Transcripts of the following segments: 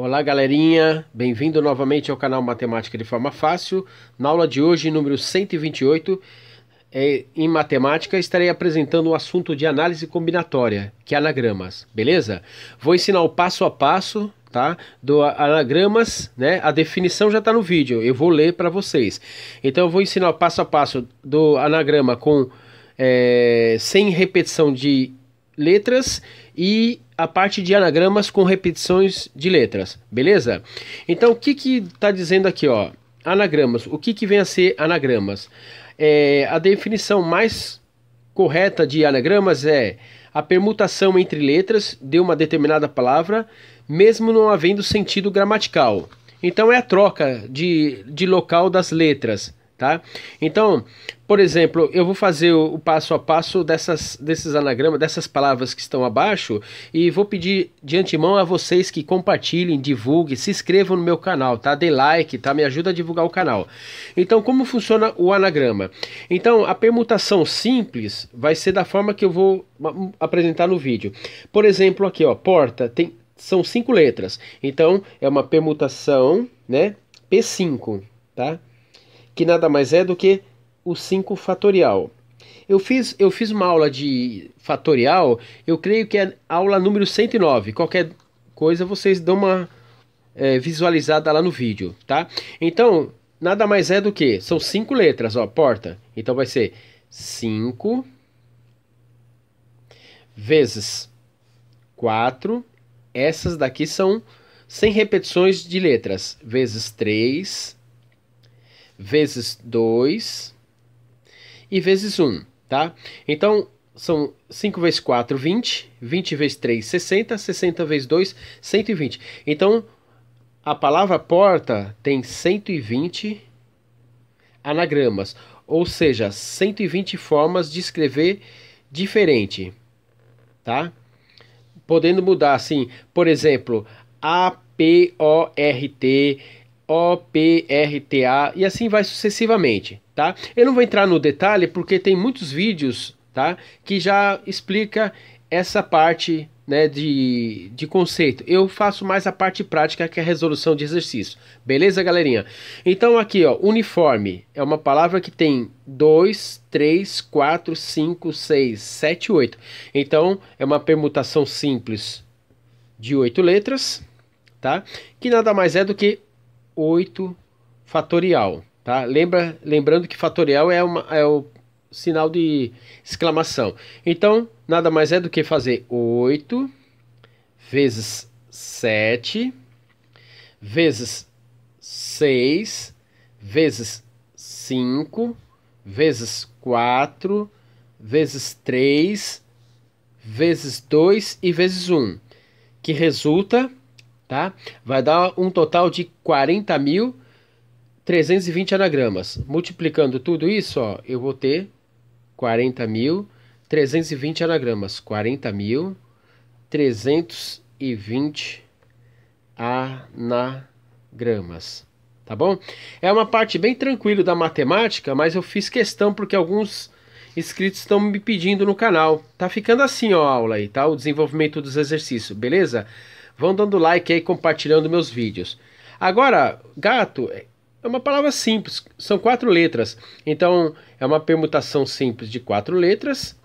Olá, galerinha! Bem-vindo novamente ao canal Matemática de Forma Fácil. Na aula de hoje, número 128, é, em matemática, estarei apresentando o um assunto de análise combinatória, que é anagramas, beleza? Vou ensinar o passo a passo tá? Do anagramas, né? A definição já está no vídeo, eu vou ler para vocês. Então eu vou ensinar o passo a passo do anagrama com é, sem repetição de letras e a parte de anagramas com repetições de letras, beleza? Então o que que tá dizendo aqui, ó? Anagramas. O que que vem a ser anagramas? É, a definição mais correta de anagramas é a permutação entre letras de uma determinada palavra, mesmo não havendo sentido gramatical. Então é a troca de, de local das letras tá? Então, por exemplo, eu vou fazer o, o passo a passo dessas, desses anagramas, dessas palavras que estão abaixo, e vou pedir de antemão a vocês que compartilhem, divulguem, se inscrevam no meu canal, tá? Dê like, tá? Me ajuda a divulgar o canal. Então, como funciona o anagrama? Então, a permutação simples vai ser da forma que eu vou hum, apresentar no vídeo. Por exemplo, aqui, ó, porta tem são cinco letras. Então, é uma permutação, né? P5, tá? que nada mais é do que o 5 fatorial. Eu fiz, eu fiz uma aula de fatorial, eu creio que é aula número 109. Qualquer coisa vocês dão uma é, visualizada lá no vídeo, tá? Então, nada mais é do que, são cinco letras, ó, porta. Então vai ser 5 vezes 4. Essas daqui são sem repetições de letras, vezes 3 vezes 2 e vezes 1, tá? Então, são 5 vezes 4, 20, 20 vezes 3, 60, 60 vezes 2, 120. Então, a palavra porta tem 120 anagramas, ou seja, 120 formas de escrever diferente, tá? Podendo mudar assim, por exemplo, A P O R T o, P, R, T, A e assim vai sucessivamente, tá? Eu não vou entrar no detalhe porque tem muitos vídeos, tá? Que já explica essa parte né, de, de conceito. Eu faço mais a parte prática que é a resolução de exercício. Beleza, galerinha? Então aqui, ó, uniforme é uma palavra que tem 2, 3, 4, 5, 6, 7, 8. Então é uma permutação simples de oito letras, tá? Que nada mais é do que 8 fatorial, tá? Lembra, lembrando que fatorial é, uma, é o sinal de exclamação. Então, nada mais é do que fazer 8 vezes 7 vezes 6 vezes 5 vezes 4 vezes 3 vezes 2 e vezes 1, que resulta tá? Vai dar um total de 40.320 anagramas. Multiplicando tudo isso, ó, eu vou ter 40.320 anagramas. 40.320 anagramas. Tá bom? É uma parte bem tranquila da matemática, mas eu fiz questão porque alguns inscritos estão me pedindo no canal. Tá ficando assim ó, a aula aí, tá? O desenvolvimento dos exercícios, beleza? Vão dando like aí, compartilhando meus vídeos. Agora, gato é uma palavra simples, são quatro letras. Então, é uma permutação simples de quatro letras,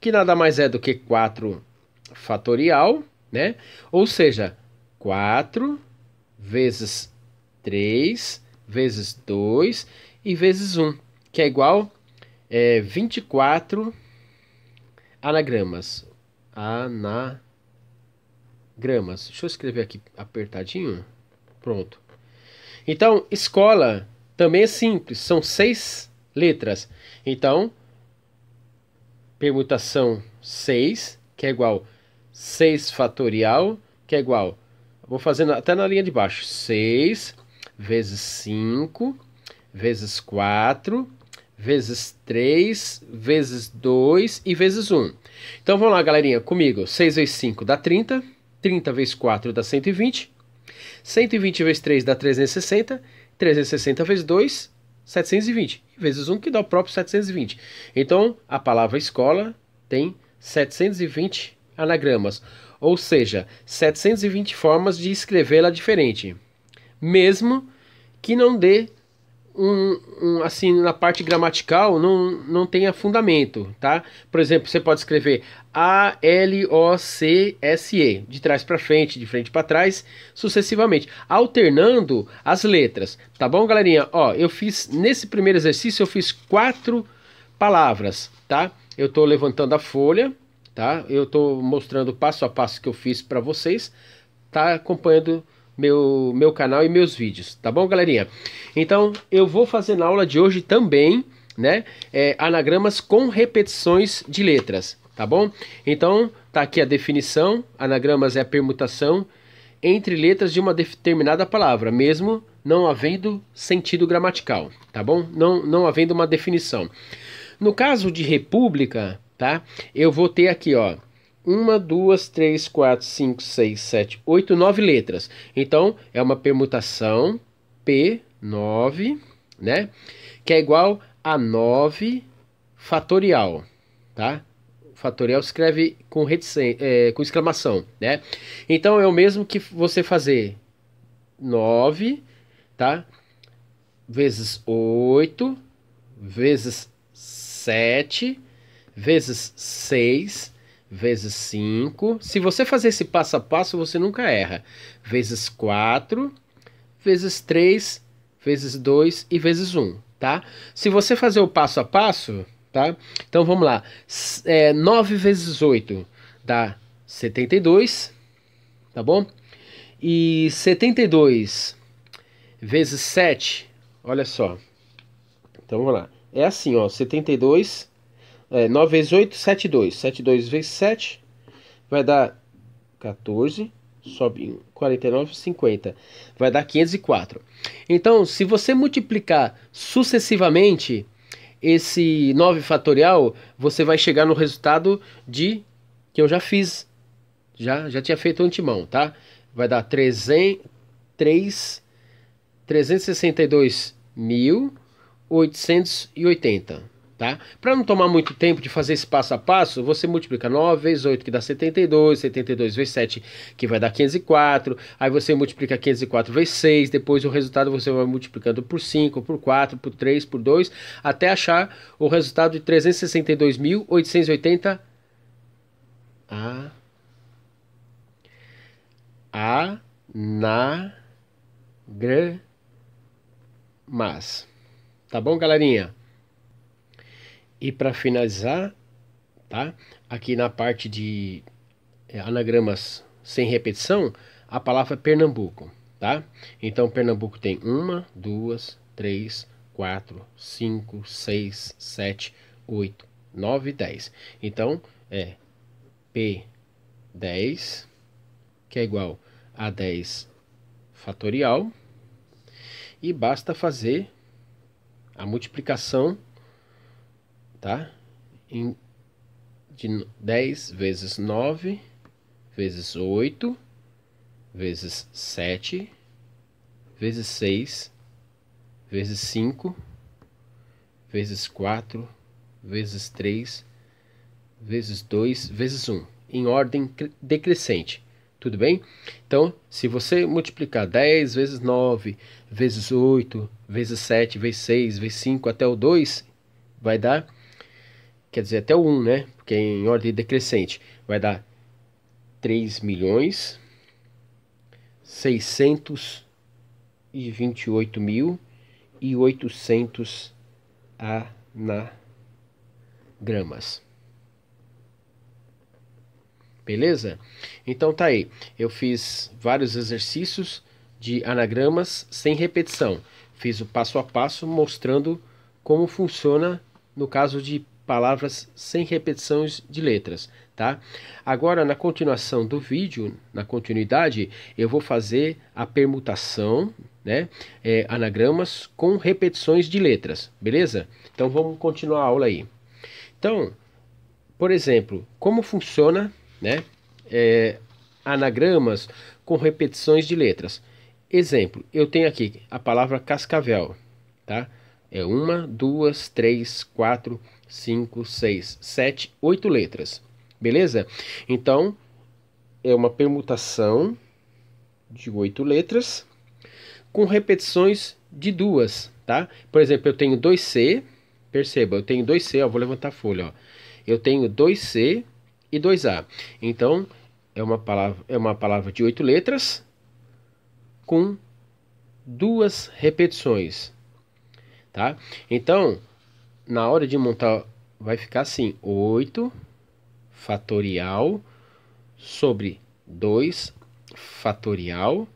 que nada mais é do que 4 fatorial, né? Ou seja, 4 vezes 3 vezes 2 e vezes 1, que é igual é, 24 anagramas. Anagramas gramas. Deixa eu escrever aqui apertadinho. Pronto. Então, escola também é simples, são seis letras. Então, permutação 6, que é igual 6 fatorial, que é igual, vou fazendo até na linha de baixo, 6 vezes 5 vezes 4 vezes 3 vezes 2 e vezes 1. Então vamos lá, galerinha, comigo, 6 vezes 5 dá 30. 30 vezes 4 dá 120. 120 vezes 3 dá 360. 360 vezes 2, 720. Vezes 1 que dá o próprio 720. Então, a palavra escola tem 720 anagramas. Ou seja, 720 formas de escrevê-la diferente. Mesmo que não dê um, um, assim, na parte gramatical não, não tenha fundamento, tá? Por exemplo, você pode escrever A-L-O-C-S-E, de trás para frente, de frente para trás, sucessivamente, alternando as letras, tá bom, galerinha? Ó, eu fiz, nesse primeiro exercício, eu fiz quatro palavras, tá? Eu tô levantando a folha, tá? Eu tô mostrando passo a passo que eu fiz para vocês, tá? Acompanhando meu, meu canal e meus vídeos, tá bom, galerinha? Então, eu vou fazer na aula de hoje também, né, é, anagramas com repetições de letras, tá bom? Então, tá aqui a definição, anagramas é a permutação entre letras de uma determinada palavra, mesmo não havendo sentido gramatical, tá bom? Não, não havendo uma definição. No caso de república, tá? Eu vou ter aqui, ó, uma, duas, três, quatro, cinco, seis, sete, oito, nove letras. Então, é uma permutação P9, né? Que é igual a 9 fatorial, tá? Fatorial escreve com, É, com exclamação, né? Então, é o mesmo que você fazer 9, tá? Vezes 8, vezes 7, vezes 6, vezes 5. Se você fazer esse passo a passo, você nunca erra. Vezes 4, vezes 3, vezes 2 e vezes 1, um, tá? Se você fazer o passo a passo, tá? Então vamos lá. É, 9 vezes 8 dá 72, tá bom? E 72 vezes 7, olha só. Então vamos lá. É assim, ó, 72 é, 9 vezes 8, 72. 72 vezes 7 vai dar 14. Sobe 49, 50. Vai dar 504. Então, se você multiplicar sucessivamente esse 9 fatorial, você vai chegar no resultado de que eu já fiz. Já, já tinha feito antemão, tá? Vai dar 300, 3, 362 Tá? Para não tomar muito tempo de fazer esse passo a passo, você multiplica 9 vezes 8, que dá 72, 72 vezes 7, que vai dar 504, aí você multiplica 504 vezes 6, depois o resultado você vai multiplicando por 5, por 4, por 3, por 2, até achar o resultado de 362.880 a a na gr mas tá bom galerinha e para finalizar, tá? Aqui na parte de eh, anagramas sem repetição, a palavra Pernambuco, tá? Então Pernambuco tem uma, duas, três, quatro, cinco, seis, sete, oito, nove, dez. Então é P 10 que é igual a 10 fatorial e basta fazer a multiplicação tá? Em, de 10 vezes 9, vezes 8, vezes 7, vezes 6, vezes 5, vezes 4, vezes 3, vezes 2, vezes 1, em ordem decrescente. Tudo bem? Então, se você multiplicar 10 vezes 9, vezes 8, vezes 7, vezes 6, vezes 5 até o 2, vai dar quer dizer, até o 1, né? Porque é em ordem decrescente, vai dar 3 milhões 628 mil e 800 anagramas. Beleza? Então tá aí. Eu fiz vários exercícios de anagramas sem repetição. Fiz o passo a passo mostrando como funciona no caso de palavras sem repetições de letras, tá? Agora, na continuação do vídeo, na continuidade, eu vou fazer a permutação, né? É, anagramas com repetições de letras, beleza? Então, vamos continuar a aula aí. Então, por exemplo, como funciona, né? É, anagramas com repetições de letras. Exemplo, eu tenho aqui a palavra cascavel, tá? É uma, duas, três, quatro, 5, 6, 7, 8 letras. Beleza? Então, é uma permutação de 8 letras com repetições de duas, tá? Por exemplo, eu tenho 2C, perceba, eu tenho 2C, ó, vou levantar a folha, ó. Eu tenho 2C e 2A. Então, é uma palavra, é uma palavra de 8 letras com duas repetições, tá? Então, na hora de montar, vai ficar assim: 8 fatorial sobre 2 fatorial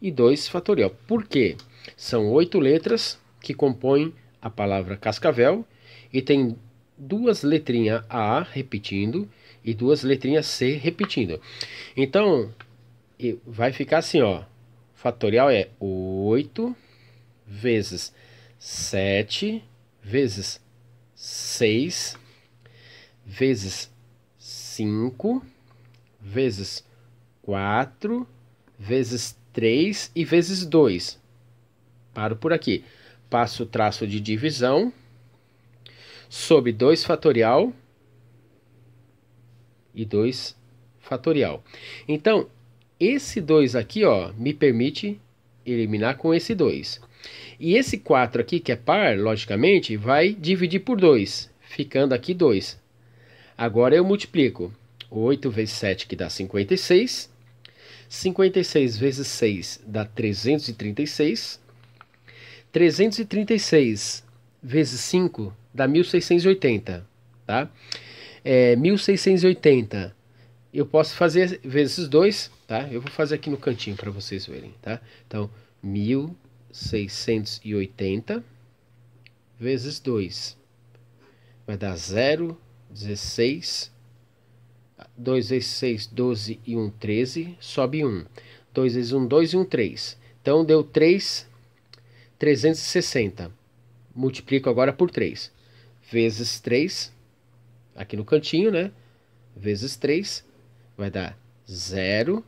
e 2 fatorial. Por quê? São oito letras que compõem a palavra cascavel e tem duas letrinhas A repetindo e duas letrinhas C repetindo. Então, vai ficar assim, ó. Fatorial é 8 vezes 7 vezes 6, vezes 5, vezes 4, vezes 3 e vezes 2. Paro por aqui. Passo o traço de divisão sob 2 fatorial e 2 fatorial. Então, esse 2 aqui ó, me permite eliminar com esse 2. E esse 4 aqui, que é par, logicamente, vai dividir por 2, ficando aqui 2. Agora eu multiplico 8 vezes 7, que dá 56. 56 vezes 6 dá 336. 336 vezes 5 dá 1680, tá? É, 1680 eu posso fazer vezes 2, tá? Eu vou fazer aqui no cantinho para vocês verem, tá? Então, 1680. 680 vezes 2. Vai dar 0, 16. 2 vezes 6, 12 e 1, 13. Sobe 1. 2 vezes 1, 2 e 1, 3. Então deu 3, 360. Multiplico agora por 3. Vezes 3, aqui no cantinho, né? Vezes 3, vai dar 0.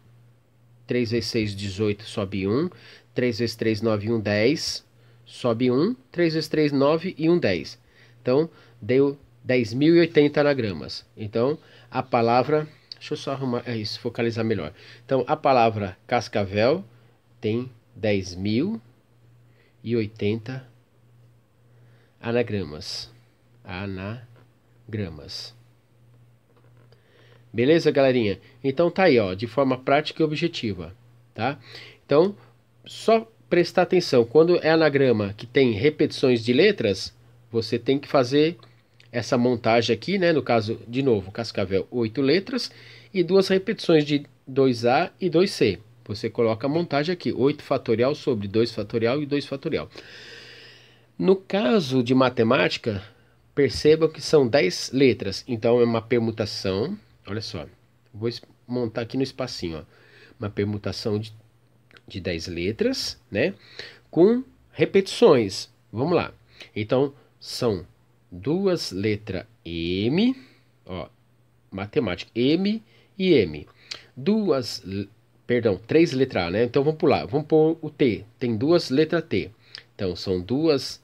3 vezes 6, 18, sobe 1. 3 vezes 3, 9 e 1, 10. Sobe 1, 3 vezes 3, 9 e 1, 10. Então, deu 10.080 anagramas. Então, a palavra. Deixa eu só arrumar. É isso, focalizar melhor. Então, a palavra cascavel tem 10.080 anagramas. Anagramas. Beleza, galerinha? Então tá aí, ó, de forma prática e objetiva, tá? Então, só prestar atenção, quando é anagrama que tem repetições de letras, você tem que fazer essa montagem aqui, né? No caso, de novo, Cascavel, oito letras e duas repetições de 2A e 2C. Você coloca a montagem aqui, 8 fatorial sobre 2 fatorial e 2 fatorial. No caso de matemática, percebam que são 10 letras, então é uma permutação, olha só, vou montar aqui no espacinho, ó, uma permutação de de 10 letras, né? Com repetições. Vamos lá. Então, são duas letras M, ó, matemática, M e M. Duas, perdão, três letras A, né? Então, vamos pular, vamos pôr o T, tem duas letras T. Então, são duas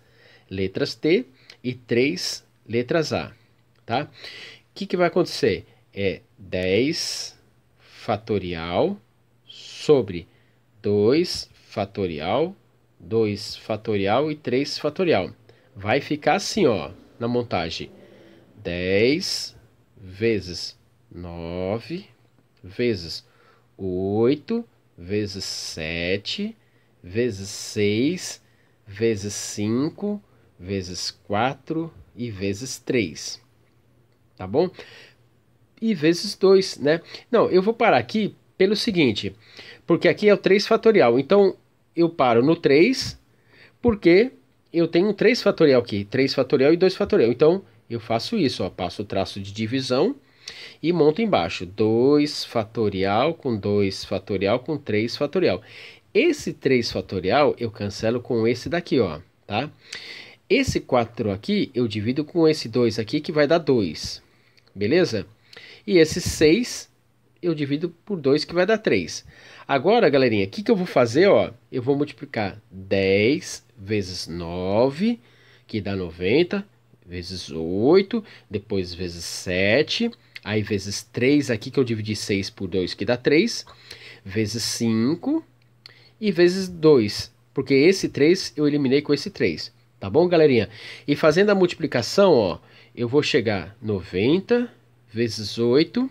letras T e três letras A, tá? O que, que vai acontecer? É 10 fatorial sobre 2 fatorial, 2 fatorial e 3 fatorial. Vai ficar assim, ó, na montagem. 10 vezes 9 vezes 8 vezes 7 vezes 6 vezes 5 vezes 4 e vezes 3. Tá bom? E vezes 2, né? Não, eu vou parar aqui pelo seguinte, porque aqui é o 3 fatorial. Então, eu paro no 3, porque eu tenho 3 fatorial aqui, 3 fatorial e 2 fatorial. Então, eu faço isso, ó, passo o traço de divisão e monto embaixo 2 fatorial com 2 fatorial com 3 fatorial. Esse 3 fatorial eu cancelo com esse daqui, ó, tá? Esse 4 aqui eu divido com esse 2 aqui que vai dar 2, beleza? E esse 6 eu divido por 2, que vai dar 3. Agora, galerinha, o que, que eu vou fazer? Ó? Eu vou multiplicar 10 vezes 9, que dá 90, vezes 8, depois vezes 7, aí vezes 3 aqui, que eu dividi 6 por 2, que dá 3, vezes 5 e vezes 2, porque esse 3 eu eliminei com esse 3. Tá bom, galerinha? E fazendo a multiplicação, ó, eu vou chegar 90 vezes 8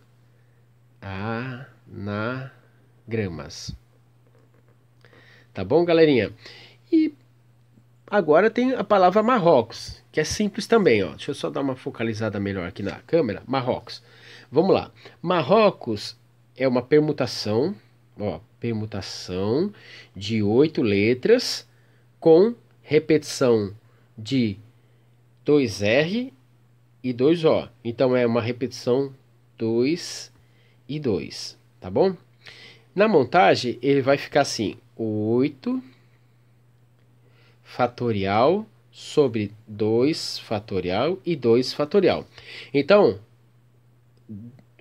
anagramas. Tá bom, galerinha? E agora tem a palavra Marrocos, que é simples também, ó. Deixa eu só dar uma focalizada melhor aqui na câmera. Marrocos. Vamos lá. Marrocos é uma permutação, ó, permutação de oito letras com repetição de dois r e dois o Então é uma repetição dois e 2, tá bom? Na montagem, ele vai ficar assim, 8 fatorial sobre 2 fatorial e 2 fatorial. Então,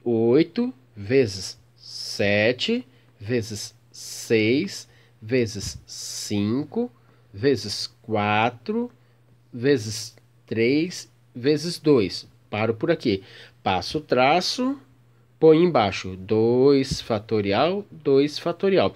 8 vezes 7 vezes 6 vezes 5 vezes 4 vezes 3 vezes 2. Paro por aqui. Passo o traço põe embaixo 2 fatorial, 2 fatorial.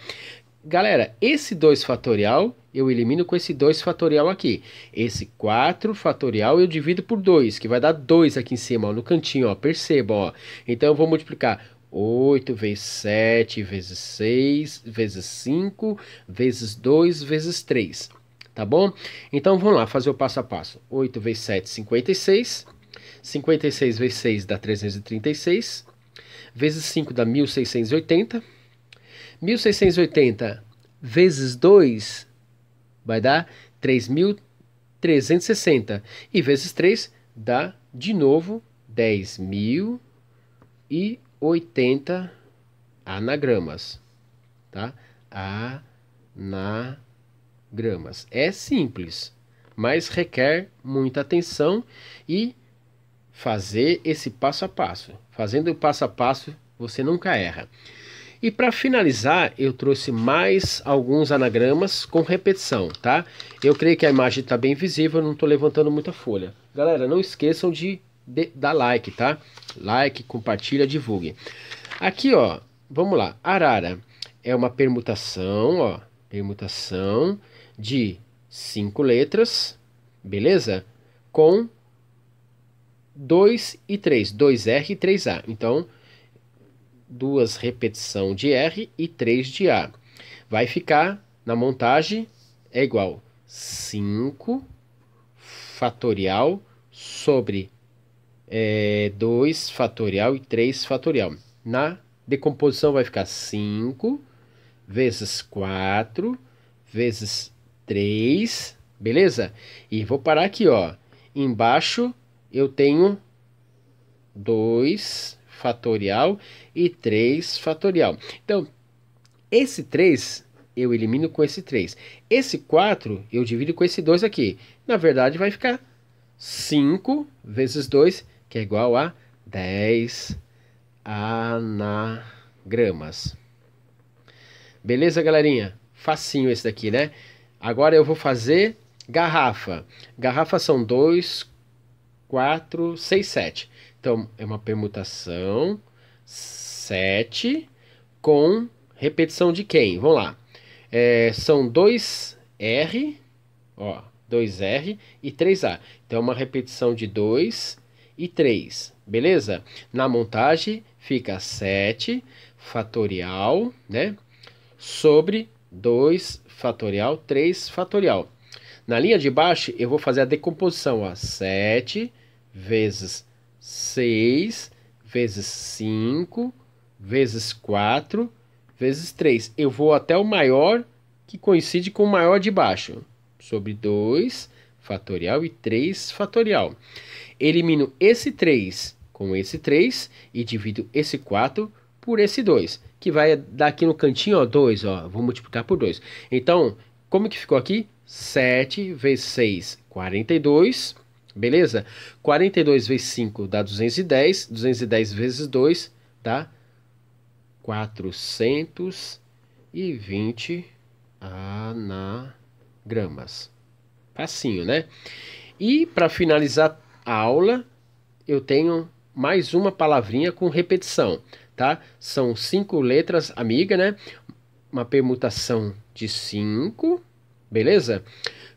Galera, esse 2 fatorial eu elimino com esse 2 fatorial aqui. Esse 4 fatorial eu divido por 2, que vai dar 2 aqui em cima, ó, no cantinho, ó, percebam. Ó. Então eu vou multiplicar 8 vezes 7 vezes 6 vezes 5 vezes 2 vezes 3, tá bom? Então vamos lá fazer o passo a passo. 8 vezes 7, 56. 56 vezes 6 dá 336 vezes 5 dá 1680. 1680 vezes 2 vai dar 3.360. E vezes 3 dá, de novo, 10.080 anagramas. Tá? Anagramas. É simples, mas requer muita atenção e fazer esse passo a passo. Fazendo passo a passo, você nunca erra. E para finalizar, eu trouxe mais alguns anagramas com repetição, tá? Eu creio que a imagem está bem visível, eu não estou levantando muita folha. Galera, não esqueçam de, de dar like, tá? Like, compartilha, divulgue. Aqui, ó, vamos lá. Arara é uma permutação, ó, permutação de cinco letras, beleza? Com 2 e 3, 2R e 3A. Então, duas repetição de R e 3 de A. Vai ficar na montagem é igual 5 fatorial sobre é, 2 fatorial e 3 fatorial. Na decomposição vai ficar 5 vezes 4 vezes 3, beleza? E vou parar aqui, ó, embaixo eu tenho 2 fatorial e 3 fatorial. Então, esse 3 eu elimino com esse 3. Esse 4 eu divido com esse 2 aqui. Na verdade, vai ficar 5 vezes 2, que é igual a 10 anagramas. Beleza, galerinha? Facinho esse daqui, né? Agora eu vou fazer garrafa. Garrafa são dois 4, 6, 7. Então, é uma permutação 7 com repetição de quem? Vamos lá. É, são 2R, ó, 2R e 3A. Então, é uma repetição de 2 e 3, beleza? Na montagem, fica 7 fatorial, né? Sobre 2 fatorial, 3 fatorial. Na linha de baixo, eu vou fazer a decomposição. Ó. 7 vezes 6 vezes 5 vezes 4 vezes 3. Eu vou até o maior, que coincide com o maior de baixo. Sobre 2 fatorial e 3 fatorial. Elimino esse 3 com esse 3 e divido esse 4 por esse 2, que vai dar aqui no cantinho, ó, 2, ó, vou multiplicar por 2. Então, como que ficou aqui? 7 vezes 6, 42. Beleza? 42 vezes 5 dá 210. 210 vezes 2 dá 420 anagramas. Facinho, né? E para finalizar a aula, eu tenho mais uma palavrinha com repetição, tá? São cinco letras amiga, né? Uma permutação de 5, beleza?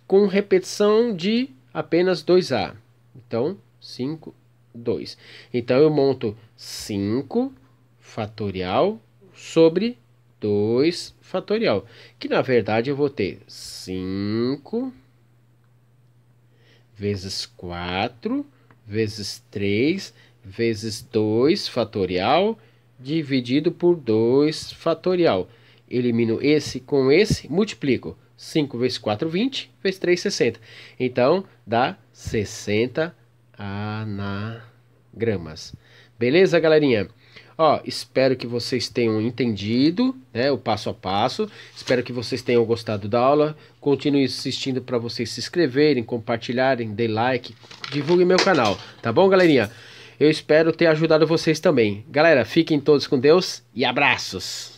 Com repetição de apenas 2A. Então, 5, 2. Então, eu monto 5 fatorial sobre 2 fatorial, que na verdade eu vou ter 5 vezes 4 vezes 3 vezes 2 fatorial dividido por 2 fatorial. Elimino esse com esse, multiplico 5 vezes 4, 20, vezes 3, 60. Então, dá 60 anagramas. Beleza, galerinha? Ó, espero que vocês tenham entendido, né, o passo a passo. Espero que vocês tenham gostado da aula. Continue assistindo para vocês se inscreverem, compartilharem, dê like, divulgue meu canal, tá bom, galerinha? Eu espero ter ajudado vocês também. Galera, fiquem todos com Deus e abraços!